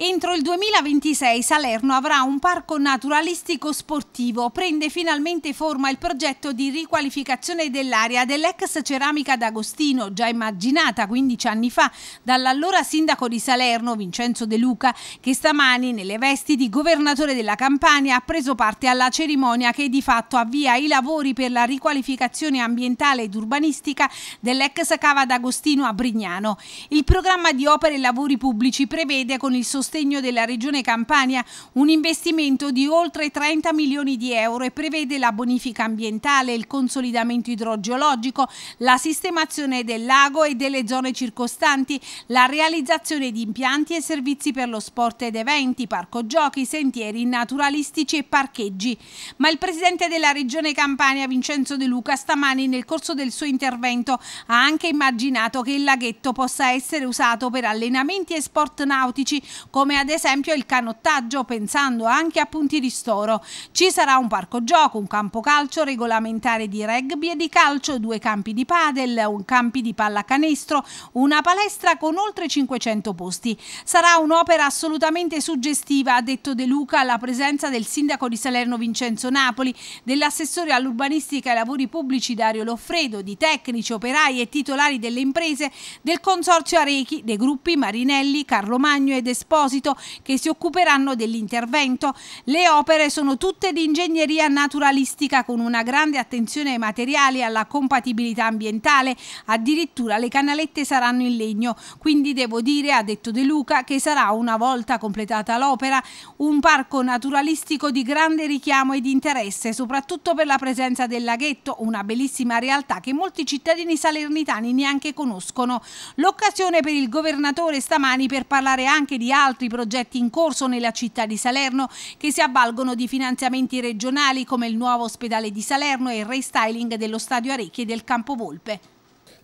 Entro il 2026 Salerno avrà un parco naturalistico sportivo. Prende finalmente forma il progetto di riqualificazione dell'area dell'ex ceramica d'Agostino, già immaginata 15 anni fa dall'allora sindaco di Salerno Vincenzo De Luca, che stamani nelle vesti di governatore della Campania ha preso parte alla cerimonia che di fatto avvia i lavori per la riqualificazione ambientale ed urbanistica dell'ex cava d'Agostino a Brignano. Il programma di opere e lavori pubblici prevede con il sostegno sostegno della Regione Campania, un investimento di oltre 30 milioni di euro e prevede la bonifica ambientale, il consolidamento idrogeologico, la sistemazione del lago e delle zone circostanti, la realizzazione di impianti e servizi per lo sport ed eventi, parco giochi, sentieri naturalistici e parcheggi. Ma il Presidente della Regione Campania, Vincenzo De Luca, stamani nel corso del suo intervento ha anche immaginato che il laghetto possa essere usato per allenamenti e sport nautici come ad esempio il canottaggio pensando anche a punti ristoro. Ci sarà un parco gioco, un campo calcio regolamentare di rugby e di calcio, due campi di padel, un campi di pallacanestro, una palestra con oltre 500 posti. Sarà un'opera assolutamente suggestiva, ha detto De Luca, alla presenza del sindaco di Salerno Vincenzo Napoli, dell'assessore all'urbanistica e lavori pubblici Dario Loffredo, di tecnici, operai e titolari delle imprese del consorzio Arechi, dei gruppi Marinelli, Carlo Magno ed Esposito proposito che si occuperanno dell'intervento. Le opere sono tutte di ingegneria naturalistica con una grande attenzione ai materiali e alla compatibilità ambientale, addirittura le canalette saranno in legno, quindi devo dire, ha detto De Luca, che sarà una volta completata l'opera un parco naturalistico di grande richiamo e di interesse, soprattutto per la presenza del laghetto, una bellissima realtà che molti cittadini salernitani neanche conoscono. L'occasione per il governatore stamani per parlare anche di altri altri progetti in corso nella città di Salerno che si avvalgono di finanziamenti regionali come il nuovo ospedale di Salerno e il restyling dello stadio Arecchi e del campo Volpe.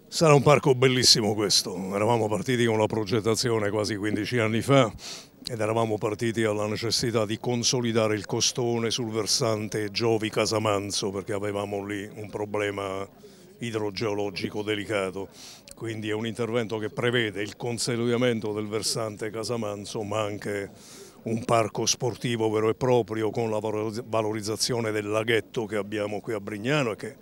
Sarà un parco bellissimo questo, eravamo partiti con la progettazione quasi 15 anni fa ed eravamo partiti alla necessità di consolidare il costone sul versante Giovi-Casamanzo perché avevamo lì un problema idrogeologico delicato. Quindi è un intervento che prevede il consolidamento del versante Casamanzo ma anche un parco sportivo vero e proprio con la valorizzazione del laghetto che abbiamo qui a Brignano e che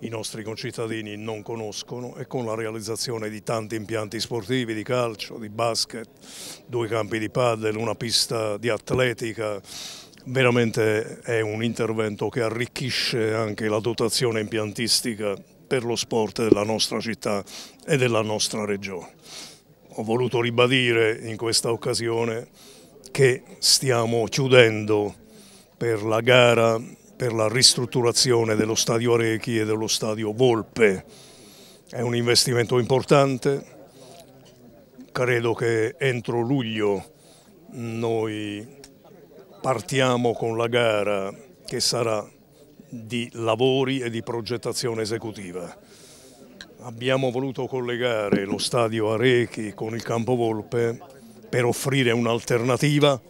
i nostri concittadini non conoscono e con la realizzazione di tanti impianti sportivi, di calcio, di basket, due campi di padel, una pista di atletica, veramente è un intervento che arricchisce anche la dotazione impiantistica per lo sport della nostra città e della nostra regione. Ho voluto ribadire in questa occasione che stiamo chiudendo per la gara per la ristrutturazione dello stadio Arechi e dello stadio Volpe. È un investimento importante, credo che entro luglio noi partiamo con la gara che sarà di lavori e di progettazione esecutiva. Abbiamo voluto collegare lo stadio Arechi con il campo Volpe per offrire un'alternativa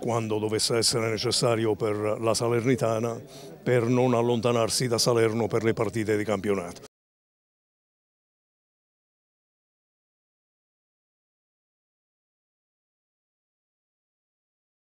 quando dovesse essere necessario per la Salernitana per non allontanarsi da Salerno per le partite di campionato.